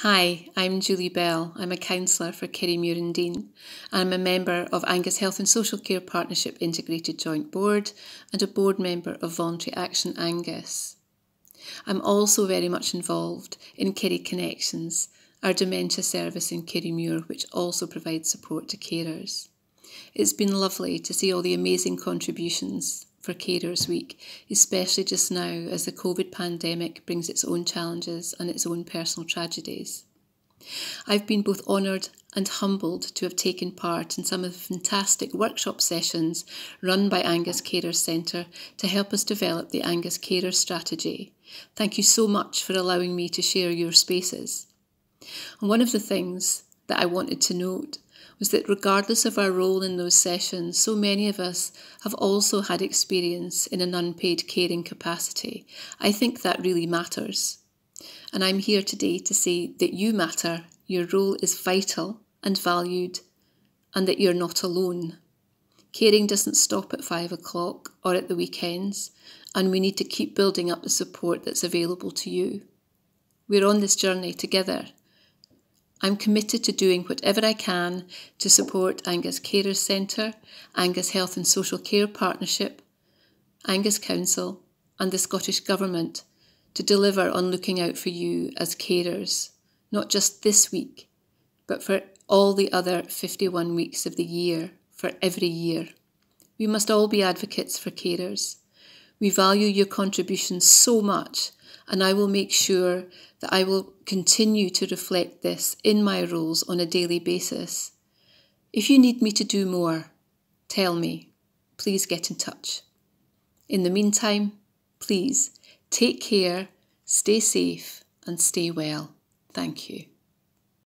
Hi, I'm Julie Bell. I'm a counsellor for Muir and Dean. I'm a member of Angus Health and Social Care Partnership Integrated Joint Board and a board member of Voluntary Action Angus. I'm also very much involved in Kerry Connections, our dementia service in Muir, which also provides support to carers. It's been lovely to see all the amazing contributions for Carers Week, especially just now as the COVID pandemic brings its own challenges and its own personal tragedies. I've been both honoured and humbled to have taken part in some of the fantastic workshop sessions run by Angus Carers Centre to help us develop the Angus Carers strategy. Thank you so much for allowing me to share your spaces. And one of the things that I wanted to note was that regardless of our role in those sessions, so many of us have also had experience in an unpaid caring capacity. I think that really matters. And I'm here today to say that you matter, your role is vital and valued, and that you're not alone. Caring doesn't stop at five o'clock or at the weekends, and we need to keep building up the support that's available to you. We're on this journey together, I'm committed to doing whatever I can to support Angus Carers Centre, Angus Health and Social Care Partnership, Angus Council, and the Scottish Government to deliver on looking out for you as carers, not just this week, but for all the other 51 weeks of the year, for every year. We must all be advocates for carers. We value your contribution so much and I will make sure that I will continue to reflect this in my roles on a daily basis. If you need me to do more, tell me. Please get in touch. In the meantime, please take care, stay safe, and stay well. Thank you.